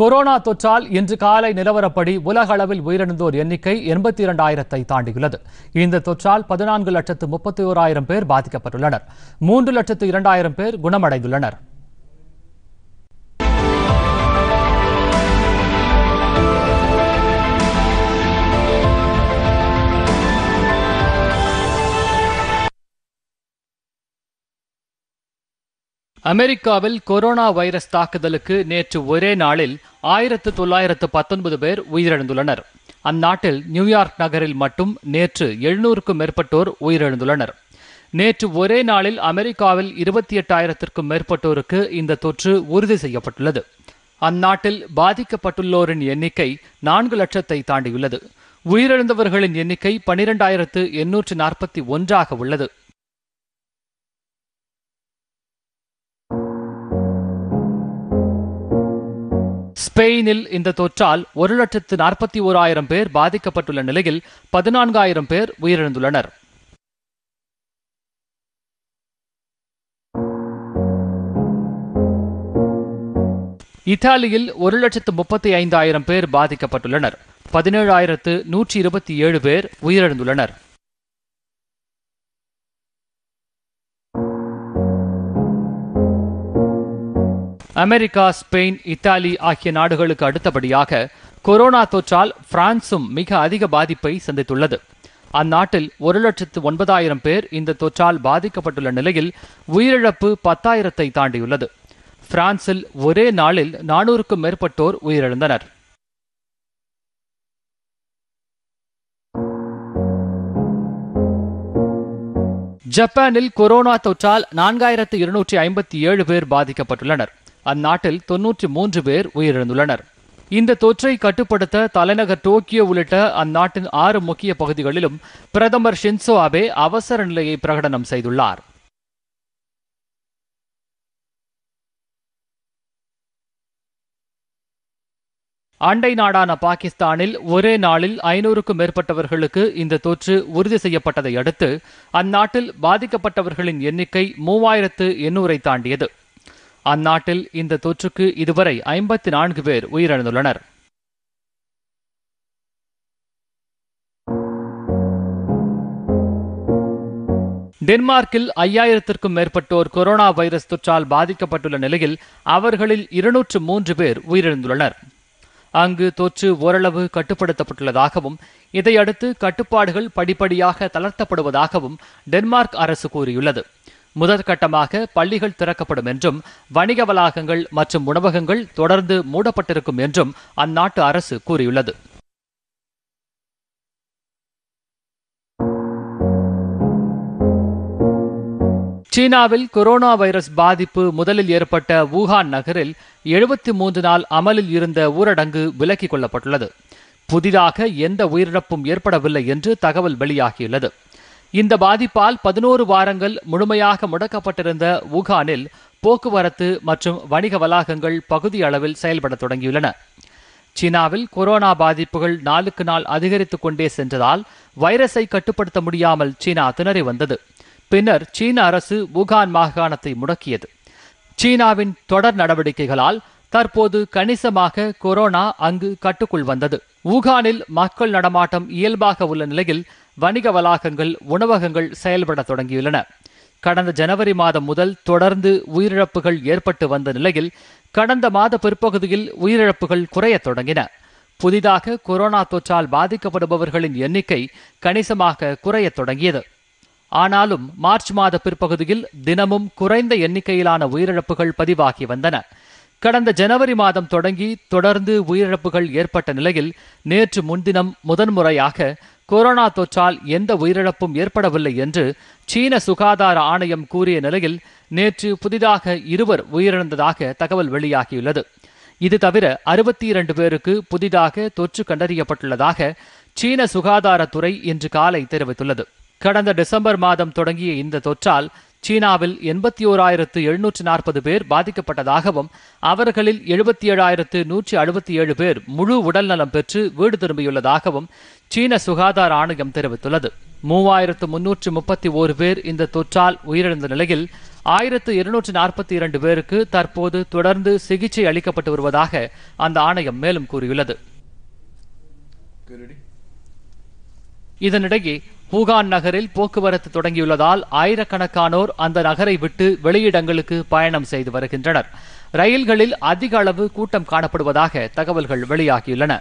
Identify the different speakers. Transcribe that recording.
Speaker 1: corona தொற்றால் இன்று காலை நிலவரப்படி உலக அளவில் உயிரிழந்தோர் எண்ணிக்கை எண்பத்தி இரண்டாயிரத்தை தாண்டியுள்ளது இந்த தொற்றால் பதினான்கு லட்சத்து முப்பத்தி ஓராயிரம் பேர் பாதிக்கப்பட்டுள்ளனர் மூன்று லட்சத்து இரண்டாயிரம் பேர் குணமடைந்துள்ளனர் அமெரிக்காவில் கொரோனா வைரஸ் தாக்குதலுக்கு நேற்று ஒரே நாளில் ஆயிரத்து தொள்ளாயிரத்து பத்தொன்பது பேர் உயிரிழந்துள்ளனர் அந்நாட்டில் நியூயார்க் நகரில் மட்டும் நேற்று எழுநூறுக்கும் மேற்பட்டோர் உயிரிழந்துள்ளனர் நேற்று ஒரே நாளில் அமெரிக்காவில் இருபத்தி எட்டாயிரத்திற்கும் மேற்பட்டோருக்கு இந்த தொற்று உறுதி செய்யப்பட்டுள்ளது அந்நாட்டில் பாதிக்கப்பட்டுள்ளோரின் எண்ணிக்கை நான்கு லட்சத்தை தாண்டியுள்ளது உயிரிழந்தவர்களின் எண்ணிக்கை பனிரெண்டாயிரத்து எண்ணூற்று நாற்பத்தி ஒன்றாக உள்ளது ஸ்பெயினில் இந்த தொற்றால் ஒரு லட்சத்து நாற்பத்தி ஓராயிரம் பேர் பாதிக்கப்பட்டுள்ள நிலையில் பதினான்காயிரம் பேர் உயிரிழந்துள்ளனர் இத்தாலியில் ஒரு லட்சத்து முப்பத்தி ஐந்தாயிரம் பேர் பாதிக்கப்பட்டுள்ளனர் பதினேழாயிரத்து நூற்றி இருபத்தி ஏழு பேர் உயிரிழந்துள்ளனர் அமெரிக்கா ஸ்பெயின் இத்தாலி ஆகிய நாடுகளுக்கு அடுத்தபடியாக கொரோனா தொற்றால் பிரான்சும் மிக அதிக பாதிப்பை சந்தித்துள்ளது அந்நாட்டில் ஒரு லட்சத்து ஒன்பதாயிரம் பேர் இந்த தொற்றால் பாதிக்கப்பட்டுள்ள நிலையில் உயிரிழப்பு பத்தாயிரத்தை தாண்டியுள்ளது பிரான்சில் ஒரே நாளில் நானூறுக்கும் மேற்பட்டோர் உயிரிழந்தனர் ஜப்பானில் கொரோனா தொற்றால் நான்காயிரத்து இருநூற்றி ஐம்பத்தி ஏழு பேர் பாதிக்கப்பட்டுள்ளனர் அந்நாட்டில் தொன்னூற்றி மூன்று பேர் உயிரிழந்துள்ளனர் இந்த தொற்றை கட்டுப்படுத்த தலைநகர் டோக்கியோ உள்ளிட்ட அந்நாட்டின் ஆறு முக்கிய பகுதிகளிலும் பிரதமர் ஷின்சோ அபே அவசர நிலையை பிரகடனம் செய்துள்ளார் அண்டை நாடான பாகிஸ்தானில் ஒரே நாளில் ஐநூறுக்கும் மேற்பட்டவர்களுக்கு இந்த தொற்று உறுதி செய்யப்பட்டதை அடுத்து அந்நாட்டில் பாதிக்கப்பட்டவர்களின் எண்ணிக்கை மூவாயிரத்து எண்ணூரை தாண்டியது அந்நாட்டில் இந்த தொற்றுக்கு இதுவரை ஐம்பத்தி நான்கு பேர் உயிரிழந்துள்ளனர் டென்மார்க்கில் ஐயாயிரத்திற்கும் மேற்பட்டோர் கொரோனா வைரஸ் தொற்றால் பாதிக்கப்பட்டுள்ள நிலையில் அவர்களில் இருநூற்று மூன்று பேர் உயிரிழந்துள்ளனர் அங்கு தொற்று ஓரளவு கட்டுப்படுத்தப்பட்டுள்ளதாகவும் இதையடுத்து கட்டுப்பாடுகள் படிப்படியாக தளர்த்தப்படுவதாகவும் டென்மார்க் அரசு கூறியுள்ளது முதற்கட்டமாக பள்ளிகள் திறக்கப்படும் என்றும் வணிக வளாகங்கள் மற்றும் உணவகங்கள் தொடர்ந்து மூடப்பட்டிருக்கும் என்றும் அந்நாட்டு அரசு கூறியுள்ளது சீனாவில் கொரோனா வைரஸ் பாதிப்பு முதலில் ஏற்பட்ட வூஹான் நகரில் எழுபத்தி மூன்று நாள் அமலில் இருந்த ஊரடங்கு விலக்கிக் கொள்ளப்பட்டுள்ளது புதிதாக எந்த உயிரிழப்பும் ஏற்படவில்லை என்று தகவல் வெளியாகியுள்ளது இந்த பாதிப்பால் பதினோரு வாரங்கள் முழுமையாக முடக்கப்பட்டிருந்த வூகானில் போக்குவரத்து மற்றும் வணிக வளாகங்கள் பகுதி அளவில் செயல்பட தொடங்கியுள்ளன சீனாவில் கொரோனா பாதிப்புகள் நாளுக்கு நாள் அதிகரித்துக் கொண்டே சென்றதால் வைரஸை கட்டுப்படுத்த முடியாமல் சீனா திணறி வந்தது பின்னர் சீன அரசு வுகான் மாகாணத்தை முடக்கியது சீனாவின் தொடர் நடவடிக்கைகளால் தற்போது கணிசமாக கொரோனா அங்கு கட்டுக்குள் வந்தது வுகானில் மக்கள் நடமாட்டம் இயல்பாக உள்ள நிலையில் வணிக வளாகங்கள் உணவகங்கள் செயல்பட தொடங்கியுள்ளன கடந்த ஜனவரி மாதம் முதல் தொடர்ந்து உயிரிழப்புகள் ஏற்பட்டு வந்த நிலையில் கடந்த மாத பிற்பகுதியில் உயிரிழப்புகள் குறையத் தொடங்கின புதிதாக கொரோனா தொற்றால் பாதிக்கப்படுபவர்களின் எண்ணிக்கை கணிசமாக குறையத் தொடங்கியது ஆனாலும் மார்ச் மாத பிற்பகுதியில் தினமும் குறைந்த எண்ணிக்கையிலான உயிரிழப்புகள் பதிவாகி வந்தன கடந்த ஜனவரி மாதம் தொடங்கி தொடர்ந்து உயிரிழப்புகள் ஏற்பட்ட நிலையில் நேற்று முன்தினம் முதன்முறையாக கொரோனா தொற்றால் எந்த உயிரிழப்பும் ஏற்படவில்லை என்று சீன சுகாதார ஆணையம் கூறிய நிலையில் நேற்று புதிதாக இருவர் உயிரிழந்ததாக தகவல் வெளியாகியுள்ளது இது தவிர அறுபத்தி இரண்டு பேருக்கு புதிதாக தொற்று கண்டறியப்பட்டுள்ளதாக சீன சுகாதாரத்துறை இன்று காலை தெரிவித்துள்ளது கடந்த டிசம்பர் மாதம் தொடங்கிய இந்த தொற்றால் சீனாவில் எண்பத்தி ஓராயிரத்து எழுநூற்று நாற்பது பேர் பாதிக்கப்பட்டதாகவும் அவர்களில் எழுபத்தி ஏழாயிரத்து நூற்றி அறுபத்தி ஏழு பேர் முழு உடல்நலம் பெற்று வீடு திரும்பியுள்ளதாகவும் சீன சுகாதார ஆணையம் தெரிவித்துள்ளது மூவாயிரத்து முன்னூற்று முப்பத்தி ஓரு பேர் இந்த தொற்றால் உயிரிழந்த நிலையில் ஆயிரத்து இருநூற்று நாற்பத்தி இரண்டு பேருக்கு தற்போது தொடர்ந்து சிகிச்சை அளிக்கப்பட்டு வருவதாக அந்த ஆணையம் மேலும் கூறியுள்ளது இதனிடையே ஹூகான் நகரில் போக்குவரத்து தொடங்கியுள்ளதால் ஆயிரக்கணக்கானோர் அந்த நகரை விட்டு வெளியிடங்களுக்கு பயணம் செய்து வருகின்றனர் ரயில்களில் அதிக அளவு கூட்டம் காணப்படுவதாக தகவல்கள் வெளியாகியுள்ளன